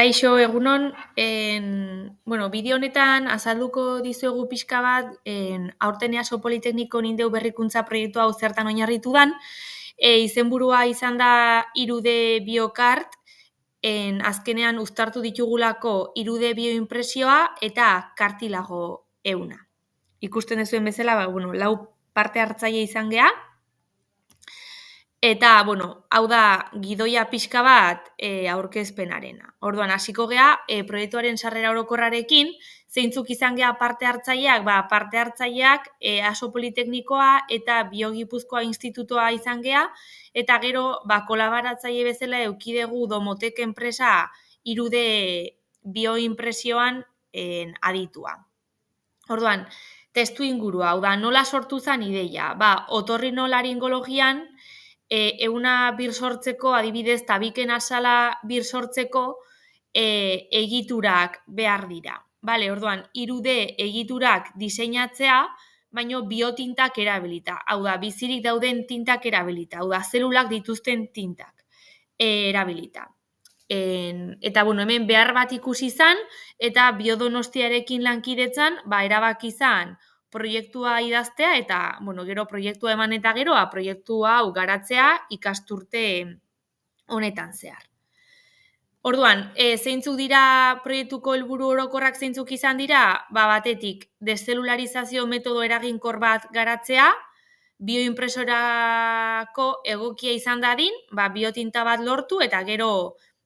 Kaixo egunon, en, bueno, bideo honetan azalduko dizuegu pixka bat en, aurten easo politekniko nindeu berrikuntza proiektu hau zertan oinarritu dan. E, izenburua izan da irude biokart, en, azkenean uztartu ditugulako irude bioimpresioa eta kartilago euna. Ikusten duzuen bezala, ba, bueno, lau parte hartzaile izan gea, Eta, bueno, hau da, gidoia pixka bat e, aurkezpenarena. Orduan, hasiko gea, e, proiektuaren sarrera orokorrarekin, zeintzuk izan gea parte hartzaileak, ba, parte hartzaileak e, aso politeknikoa eta biogipuzkoa institutoa izan gea, eta gero, ba, kolabaratzaile bezala eukidegu domotek enpresa irude bioimpresioan en, aditua. Orduan, testu ingurua, hau da, nola sortu zan ideia, ba, otorri nolaringologian, e, euna bir sortzeko, adibidez, tabiken azala bir sortzeko e, egiturak behar dira. Bale, orduan, irude egiturak diseinatzea, baino biotintak erabilita. Hau da, bizirik dauden tintak erabilita. Hau da, zelulak dituzten tintak e, erabilita. En, eta, bueno, hemen behar bat ikusi zan, eta biodonostiarekin lankidetzan, ba, erabak izan, proiektua idaztea eta, bueno, gero proiektua eman eta geroa, ba, proiektua hau garatzea ikasturte honetan zehar. Orduan, e, zeintzuk dira proiektuko helburu orokorrak zeintzuk izan dira? Ba, batetik, deszelularizazio metodo eraginkor bat garatzea, bioimpresorako egokia izan dadin, ba, biotinta bat lortu eta gero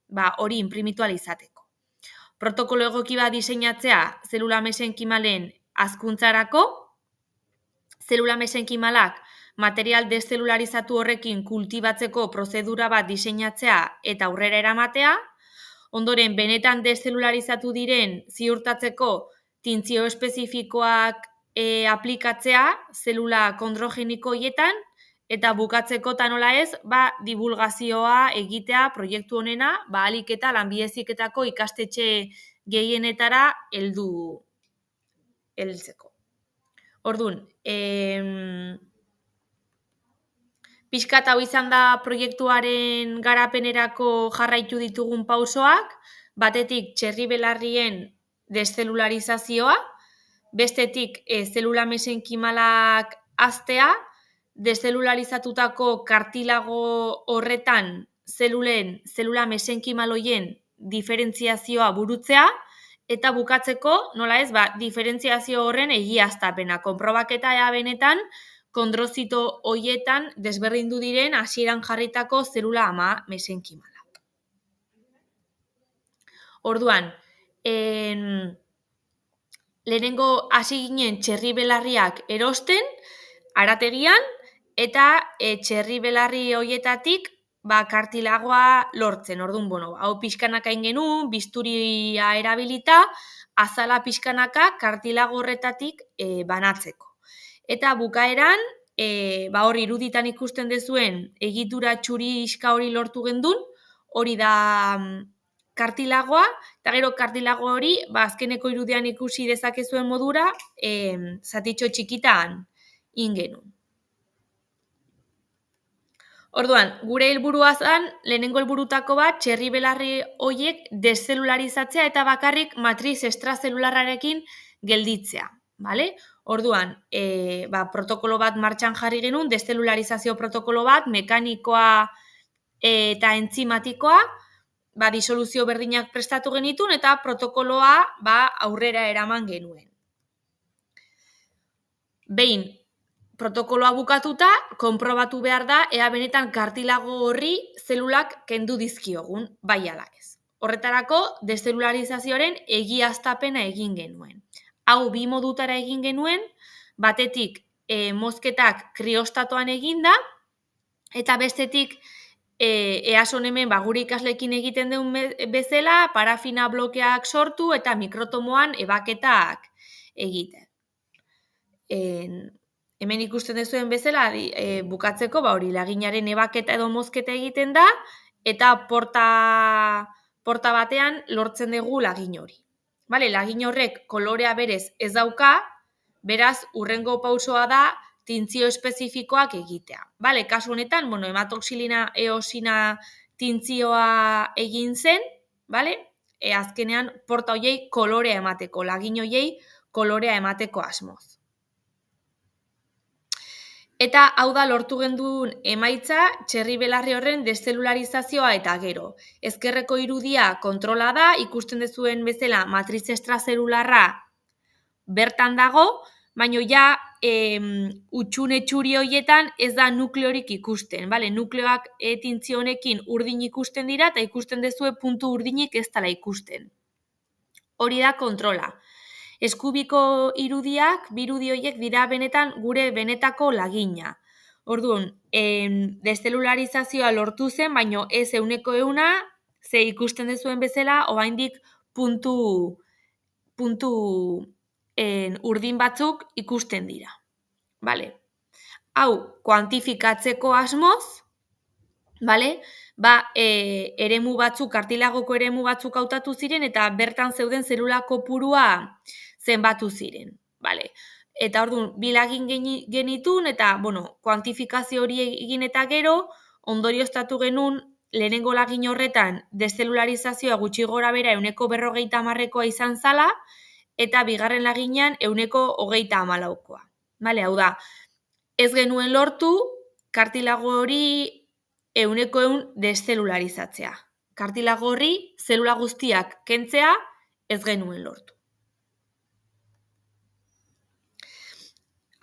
ba, hori imprimitualizateko. izateko. Protokolo egoki bat diseinatzea, zelula mesen kimalen azkuntzarako, zelula mesenkimalak material dezelularizatu horrekin kultibatzeko prozedura bat diseinatzea eta aurrera eramatea, ondoren benetan dezelularizatu diren ziurtatzeko tintzio espezifikoak e, aplikatzea zelula kondrogenikoietan, Eta bukatzeko tanola ez, ba, divulgazioa egitea proiektu honena, ba, eta lanbieziketako ikastetxe gehienetara heldu eltzeko. Orduan, em... Piskat hau izan da proiektuaren garapenerako jarraitu ditugun pausoak, batetik txerri belarrien dezelularizazioa, bestetik e, zelula mesen kimalak aztea, dezelularizatutako kartilago horretan zelulen, zelula mesen kimaloien diferentziazioa burutzea, Eta bukatzeko, nola ez, ba, diferentziazio horren egiaztapena, konprobaketa ea benetan, kondrozito hoietan desberdindu diren hasieran jarritako zerula ama kimala. Orduan, en, lehenengo hasi ginen txerri belarriak erosten, arategian, eta e, txerri belarri hoietatik ba, kartilagoa lortzen, orduan, bueno, hau pixkanaka ingenu, bisturia erabilita, azala pixkanaka kartilago horretatik e, banatzeko. Eta bukaeran, e, ba hori iruditan ikusten dezuen egitura txuri iska hori lortu gendun, hori da mm, kartilagoa, eta gero kartilago hori, ba azkeneko irudian ikusi dezakezuen modura, e, zatitxo txikitan ingenu. Orduan, gure helburua zan, lehenengo helburutako bat txerri belarri hoiek dezelularizatzea eta bakarrik matriz estrazelularrarekin gelditzea, vale? Orduan, e, ba, protokolo bat martxan jarri genun, dezelularizazio protokolo bat mekanikoa eh, eta entzimatikoa, ba disoluzio berdinak prestatu genitun eta protokoloa ba, aurrera eraman genuen. Behin, protokoloa bukatuta, konprobatu behar da, ea benetan kartilago horri zelulak kendu dizkiogun, bai ala ez. Horretarako, dezelularizazioaren egiaztapena egin genuen. Hau, bi modutara egin genuen, batetik e, mozketak kriostatoan eginda, eta bestetik e, eason hemen baguri ikaslekin egiten duen bezala, parafina blokeak sortu eta mikrotomoan ebaketak egiten. En, hemen ikusten dezuen bezala e, mm. bukatzeko ba hori laginaren ebaketa edo mozketa egiten da eta porta, porta batean lortzen dugu lagin hori. Vale, lagin horrek kolorea berez ez dauka, beraz urrengo pausoa da tintzio espezifikoak egitea. Vale, kasu honetan, bueno, hematoxilina eosina tintzioa egin zen, vale? E azkenean porta hoiei kolorea emateko, lagin hoiei kolorea emateko asmoz. Eta hau da lortu gendun emaitza txerri belarri horren dezelularizazioa eta gero. Ezkerreko irudia kontrola da, ikusten dezuen bezala matriz estrazelularra bertan dago, baina ja em, utxune txuri hoietan ez da nukleorik ikusten. Bale, nukleoak etintzionekin urdin ikusten dira eta ikusten dezue puntu urdinik ez dela ikusten. Hori da kontrola eskubiko irudiak, birudi horiek dira benetan gure benetako lagina. Orduan, em, destelularizazioa lortu zen, baino ez euneko euna, ze ikusten dezuen bezala, oaindik puntu, puntu en, urdin batzuk ikusten dira. Vale. Hau, kuantifikatzeko asmoz, vale? ba, e, eremu batzuk, kartilagoko eremu batzuk hautatu ziren, eta bertan zeuden zelulako purua zenbatu ziren, bale. Eta orduan, bilagin genitun, eta, bueno, kuantifikazio hori egin eta gero, ondorioztatu genun, lehenengo lagin horretan, dezelularizazioa gutxi gora bera euneko berrogeita amarrekoa izan zala, eta bigarren laginan, euneko hogeita amalaukoa. Bale, hau da, ez genuen lortu, kartilago hori euneko eun dezelularizatzea. Kartilago hori, zelula guztiak kentzea, ez genuen lortu.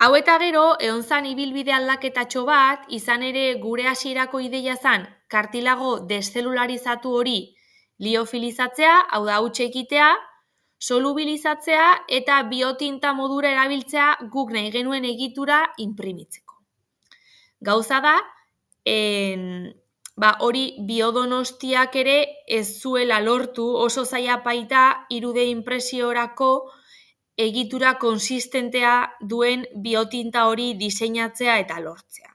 Hau eta gero, egon zan ibilbide aldaketatxo bat, izan ere gure hasierako ideia zan, kartilago deszelularizatu hori liofilizatzea, hau da utxekitea, solubilizatzea eta biotinta modura erabiltzea guk nahi genuen egitura inprimitzeko. Gauza da, en, ba, hori biodonostiak ere ez zuela lortu oso zaia paita irude impresiorako, egitura konsistentea duen biotinta hori diseinatzea eta lortzea.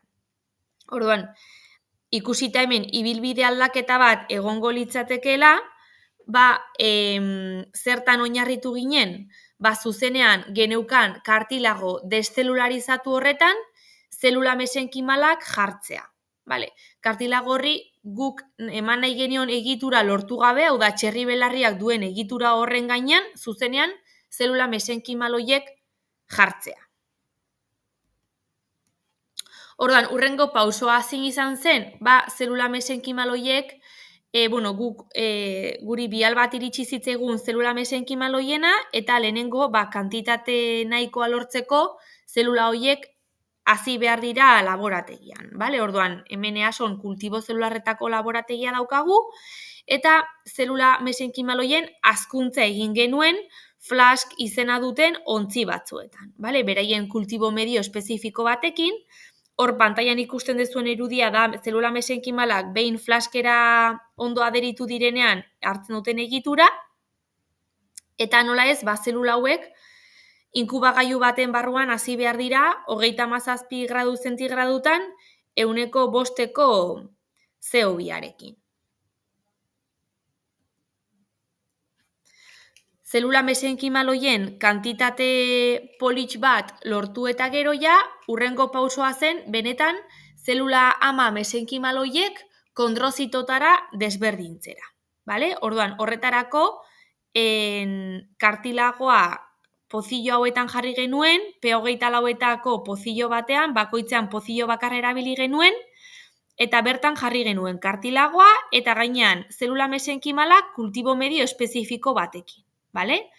Orduan, ikusita hemen ibilbide aldaketa bat egongo litzatekeela, ba, em, zertan oinarritu ginen, ba zuzenean geneukan kartilago destelularizatu horretan zelula mesenkimalak jartzea. Vale, kartilagorri guk eman nahi genion egitura lortu gabe, hau da txerri belarriak duen egitura horren gainean, zuzenean, zelula mesenkimaloiek jartzea. Ordan urrengo pausoa zin izan zen, ba, zelula mesenkimaloiek, e, eh, bueno, guk, e, guri bial bat iritsi zitzegun zelula mesenkimaloiena, eta lehenengo, ba, kantitate nahikoa lortzeko, zelula hoiek hasi behar dira laborategian, bale? Orduan, hemen eason kultibo zelularretako laborategia daukagu, eta zelula mesenkimaloien askuntza egin genuen, flask izena duten ontzi batzuetan, bale? Beraien kultibo medio espezifiko batekin, hor pantailan ikusten dezuen erudia da zelula mesenkimalak behin flaskera ondo aderitu direnean hartzen duten egitura, eta nola ez, ba, zelula hauek inkubagailu baten barruan hasi behar dira, hogeita mazazpi gradu zentigradutan, euneko bosteko zeobiarekin. zelula mesenkimaloien kantitate polits bat lortu eta gero ja, urrengo pausoa zen, benetan, zelula ama mesenkimaloiek kondrozitotara desberdintzera. Bale? Orduan, horretarako, en, kartilagoa pozillo hauetan jarri genuen, PO geita lauetako pozillo batean, bakoitzean pozillo bakar erabili genuen, eta bertan jarri genuen kartilagoa, eta gainean zelula mesenkimalak kultibo medio espezifiko batekin vale?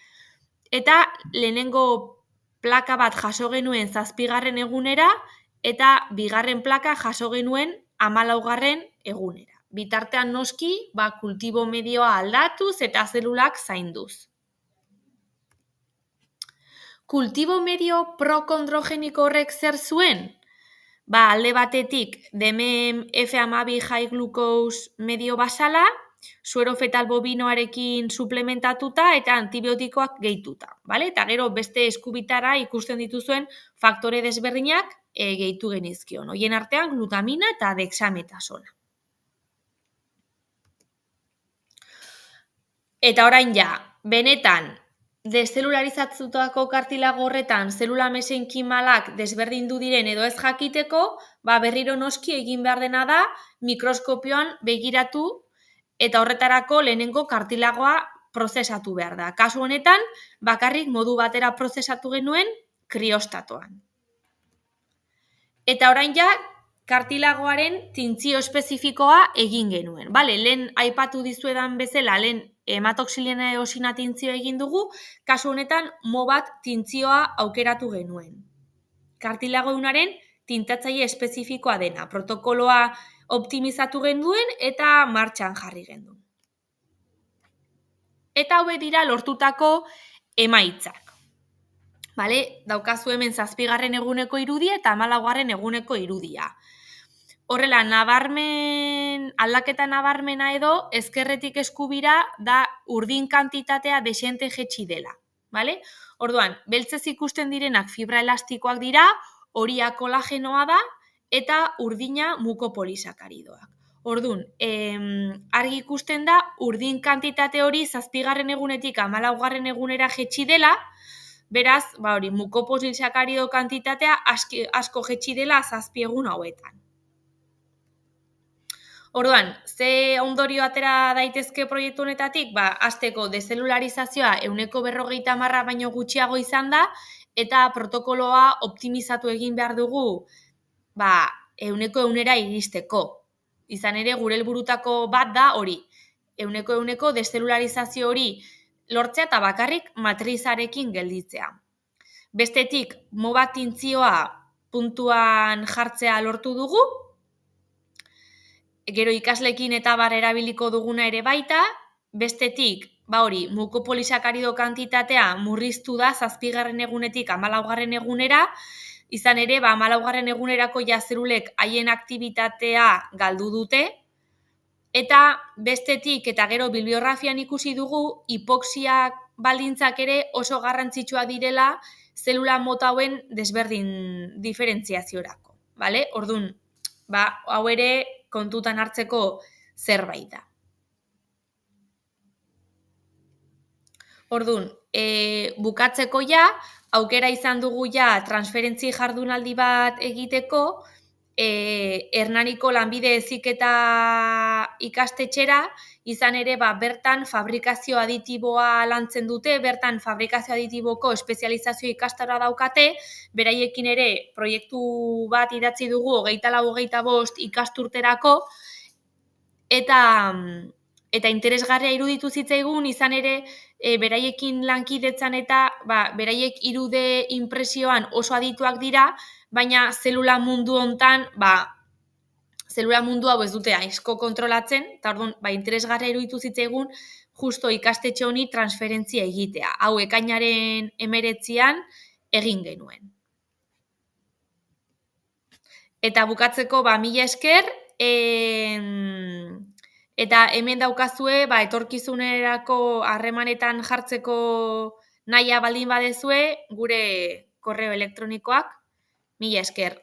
Eta lehenengo plaka bat jaso genuen zazpigarren egunera, eta bigarren plaka jaso genuen amalaugarren egunera. Bitartean noski, ba, kultibo medioa aldatuz eta zelulak zainduz. Kultibo medio prokondrogeniko horrek zer zuen? Ba, alde batetik, demen F high glucose medio basala, suero fetal bobinoarekin suplementatuta eta antibiotikoak gehituta. Bale? Eta gero beste eskubitara ikusten dituzuen faktore desberdinak e, gehitu genizkion. Hoien artean glutamina eta dexametasona. Eta orain ja, benetan, deszelularizatzutako kartila gorretan zelula mesen kimalak desberdin diren edo ez jakiteko, ba berriro noski egin behar dena da mikroskopioan begiratu eta horretarako lehenengo kartilagoa prozesatu behar da. Kasu honetan, bakarrik modu batera prozesatu genuen kriostatoan. Eta orain ja, kartilagoaren tintzio espezifikoa egin genuen. Bale, lehen aipatu dizuedan bezala, lehen hematoxilena eosina tintzio egin dugu, kasu honetan, mo bat tintzioa aukeratu genuen. Kartilagoenaren tintatzaile espezifikoa dena. Protokoloa optimizatu genduen eta martxan jarri gendu. Eta hau dira lortutako emaitzak. Bale, daukazu hemen zazpigarren eguneko irudia eta amalagoaren eguneko irudia. Horrela, nabarmen, aldaketa nabarmena edo, ezkerretik eskubira da urdin kantitatea desente jetxi dela. Bale? Orduan, beltzez ikusten direnak fibra elastikoak dira, horiak kolagenoa da, eta urdina muko Orduan, Orduan, argi ikusten da, urdin kantitate hori zazpigarren egunetik amalaugarren egunera jetxi dela, beraz, ba hori, muko polisakarido kantitatea asko jetxi dela zazpi egun hauetan. Orduan, ze ondorio atera daitezke proiektu honetatik, ba, azteko dezelularizazioa euneko berrogeita marra baino gutxiago izan da, eta protokoloa optimizatu egin behar dugu ba, euneko eunera iristeko. Izan ere, gure helburutako bat da hori. Euneko euneko destelularizazio hori lortzea eta bakarrik matrizarekin gelditzea. Bestetik, mobatintzioa puntuan jartzea lortu dugu, gero ikaslekin eta bar erabiliko duguna ere baita, bestetik, ba hori, mukopolisakarido kantitatea murriztu da zazpigarren egunetik amalaugarren egunera, Izan ere, ba, malaugarren egunerako jazerulek haien aktivitatea galdu dute, eta bestetik eta gero bibliografian ikusi dugu, hipoksiak baldintzak ere oso garrantzitsua direla zelula motauen desberdin diferentziaziorako. Bale? Orduan, ba, hau ere kontutan hartzeko zerbait da. Orduan, e, bukatzeko ja, aukera izan dugu ja transferentzi jardunaldi bat egiteko, e, Hernaniko lanbide eziketa ikastetxera, izan ere ba, bertan fabrikazio aditiboa lantzen dute, bertan fabrikazio aditiboko espezializazio ikastara daukate, beraiekin ere proiektu bat idatzi dugu, hogeita lau, bost ikasturterako, eta mm, eta interesgarria iruditu zitzaigun izan ere e, beraiekin lankidetzan eta ba, beraiek irude impresioan oso adituak dira, baina zelula mundu hontan ba, zelula mundua ez dute aizko kontrolatzen, eta orduan ba, interesgarria iruditu zitzaigun justo ikastetxe honi transferentzia egitea. Hau ekainaren emeretzian egin genuen. Eta bukatzeko ba, mila esker, en... Eta hemen daukazue, ba, etorkizunerako harremanetan jartzeko naia baldin badezue, gure korreo elektronikoak, mila esker.